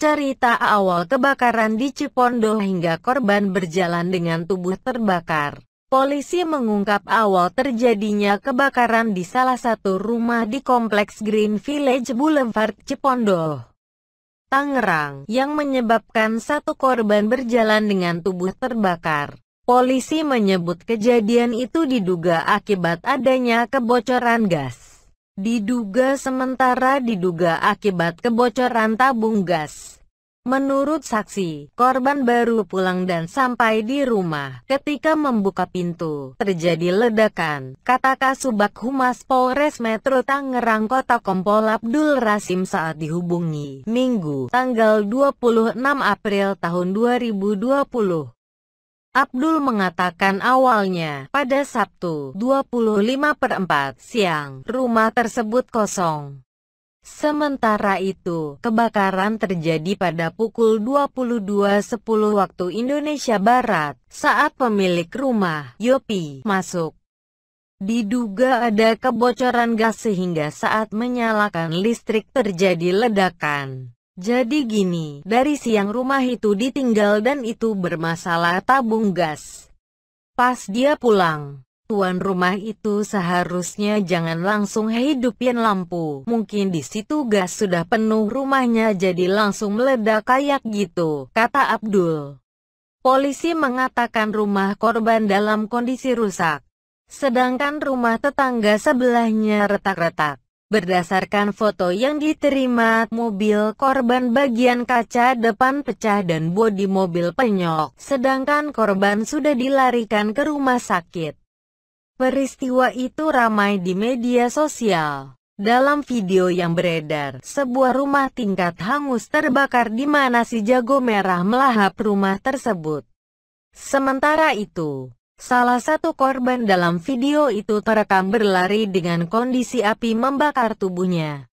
Cerita awal kebakaran di Cipondo hingga korban berjalan dengan tubuh terbakar. Polisi mengungkap awal terjadinya kebakaran di salah satu rumah di kompleks Green Village Boulevard Cipondo, Tangerang, yang menyebabkan satu korban berjalan dengan tubuh terbakar. Polisi menyebut kejadian itu diduga akibat adanya kebocoran gas diduga sementara diduga akibat kebocoran tabung gas. Menurut saksi, korban baru pulang dan sampai di rumah. Ketika membuka pintu, terjadi ledakan, kata Kasubag Humas Polres Metro Tangerang Kota Kompol Abdul Rasim saat dihubungi, Minggu, tanggal 26 April tahun 2020. Abdul mengatakan awalnya pada Sabtu 25 per 4 siang rumah tersebut kosong. Sementara itu, kebakaran terjadi pada pukul 22.10 waktu Indonesia Barat saat pemilik rumah, Yopi, masuk. Diduga ada kebocoran gas sehingga saat menyalakan listrik terjadi ledakan. Jadi gini, dari siang rumah itu ditinggal dan itu bermasalah tabung gas. Pas dia pulang, tuan rumah itu seharusnya jangan langsung hidupin lampu. Mungkin di situ gas sudah penuh rumahnya jadi langsung meledak kayak gitu, kata Abdul. Polisi mengatakan rumah korban dalam kondisi rusak, sedangkan rumah tetangga sebelahnya retak-retak. Berdasarkan foto yang diterima, mobil korban bagian kaca depan pecah dan bodi mobil penyok, sedangkan korban sudah dilarikan ke rumah sakit. Peristiwa itu ramai di media sosial. Dalam video yang beredar, sebuah rumah tingkat hangus terbakar di mana si jago merah melahap rumah tersebut. Sementara itu, Salah satu korban dalam video itu terekam berlari dengan kondisi api membakar tubuhnya.